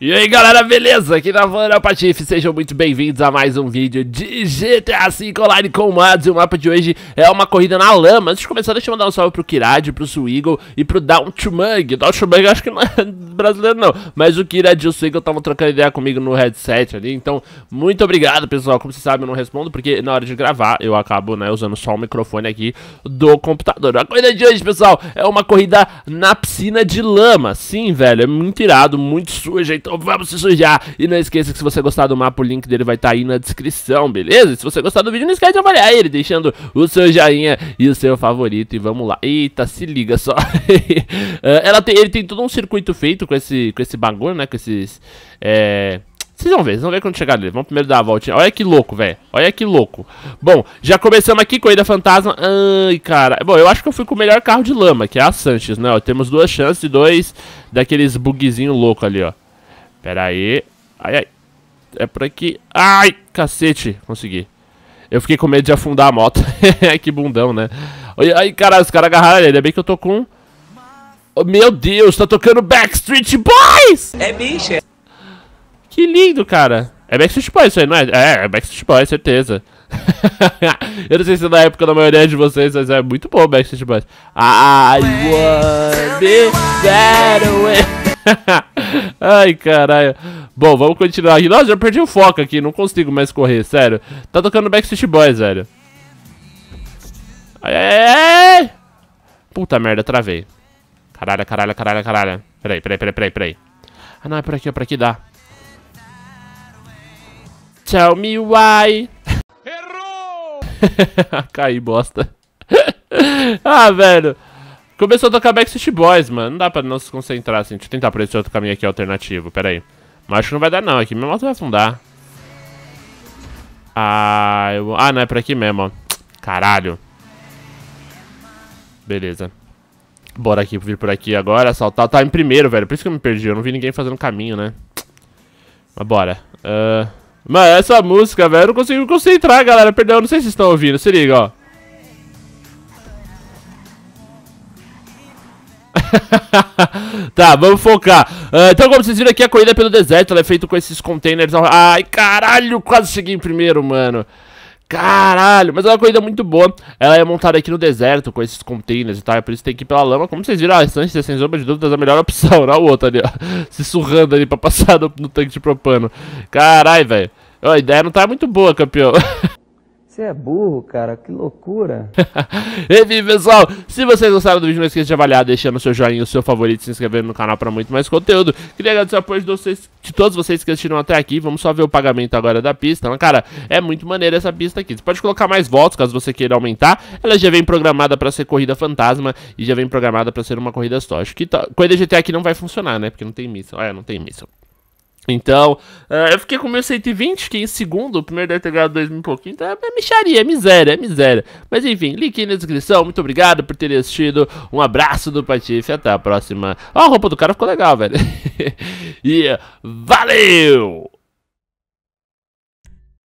E aí galera, beleza? Aqui na Vanda Patife, sejam muito bem-vindos a mais um vídeo de GTA V Online com Mads E o mapa de hoje é uma corrida na lama Antes de começar, deixa eu mandar um salve pro Kirad, pro Swiggle e pro Down to Mug Down to Mug eu acho que não é brasileiro não Mas o Kirad e o Swiggle estavam trocando ideia comigo no headset ali Então, muito obrigado pessoal, como vocês sabem eu não respondo Porque na hora de gravar eu acabo, né, usando só o microfone aqui do computador A corrida de hoje, pessoal, é uma corrida na piscina de lama Sim, velho, é muito irado, muito sujeito então vamos se sujar. E não esqueça que se você gostar do mapa, o link dele vai estar tá aí na descrição, beleza? E se você gostar do vídeo, não esquece de avaliar ele, deixando o seu joinha e o seu favorito. E vamos lá. Eita, se liga só. Ah, ela tem, ele tem todo um circuito feito com esse, com esse bagulho, né? Com esses... É... Vocês vão ver, vocês vão ver quando chegar nele. Vamos primeiro dar a voltinha. Olha que louco, velho. Olha que louco. Bom, já começamos aqui, Corrida Fantasma. Ai, cara. Bom, eu acho que eu fui com o melhor carro de lama, que é a Sanches, né? Ó, temos duas chances e dois daqueles bugzinho louco ali, ó. Pera aí. Ai, ai. É por aqui. Ai, cacete. Consegui. Eu fiquei com medo de afundar a moto. que bundão, né? Ai, caralho, os caras agarraram ele. Ainda bem que eu tô com... Oh, meu Deus, tá tocando Backstreet Boys! É bicha. É. Que lindo, cara. É Backstreet Boys isso aí, não é? É, é Backstreet Boys, certeza. eu não sei se é da época da maioria de vocês, mas é muito bom Backstreet Boys. I would be better with... Ai, caralho. Bom, vamos continuar aqui. Nossa, já perdi o foco aqui. Não consigo mais correr, sério. Tá tocando Backstreet Boys, velho. Ai, ai, ai. Puta merda, travei. Caralho, caralho, caralho, caralho. Peraí, peraí, peraí, peraí, peraí. Ah, não, é por aqui, é por aqui, dá. Tell me why. Errou! Caí, bosta. ah, velho. Começou a tocar Backstreet Boys, mano. Não dá pra não se concentrar, assim. Deixa eu tentar por esse outro caminho aqui alternativo. Pera aí. Mas acho que não vai dar, não. Aqui minha moto vai afundar. Ah, eu... ah, não. É por aqui mesmo, ó. Caralho. Beleza. Bora aqui, vir por aqui agora. Saltar. Tá em primeiro, velho. Por isso que eu me perdi. Eu não vi ninguém fazendo caminho, né? Mas bora. Uh... Mano, essa música, velho. Eu não consigo me concentrar, galera. Perdão. Não sei se vocês estão ouvindo. Se liga, ó. tá, vamos focar. Uh, então, como vocês viram aqui, a corrida é pelo deserto ela é feita com esses containers. Ai, caralho, quase cheguei em primeiro, mano. Caralho, mas é uma corrida muito boa. Ela é montada aqui no deserto com esses containers e tal. É por isso tem que ir pela lama. Como vocês viram, a estância, sem sombra de dúvidas, é a melhor opção. Olha o outro ali, ó. Se surrando ali pra passar no, no tanque de propano. Caralho, velho. A ideia não tá muito boa, campeão. Você é burro, cara, que loucura. Enfim, pessoal, se vocês gostaram do vídeo, não esqueça de avaliar, deixando o seu joinha, o seu favorito, se inscrevendo no canal para muito mais conteúdo. Queria agradecer o apoio de, vocês, de todos vocês que assistiram até aqui. Vamos só ver o pagamento agora da pista. Né? cara, é muito maneira essa pista aqui. Você pode colocar mais voltas, caso você queira aumentar. Ela já vem programada para ser corrida fantasma e já vem programada para ser uma corrida só. Acho que tá, corrida GTA aqui não vai funcionar, né? Porque não tem missão. É, não tem missão. Então, uh, eu fiquei com meu 120, que em segundo, o primeiro deve ter ganhado 2 mil e pouquinho. Então, é, é mixaria, é miséria, é miséria. Mas enfim, link aí na descrição. Muito obrigado por ter assistido. Um abraço do Patife. Até a próxima. Ó, oh, a roupa do cara ficou legal, velho. e valeu!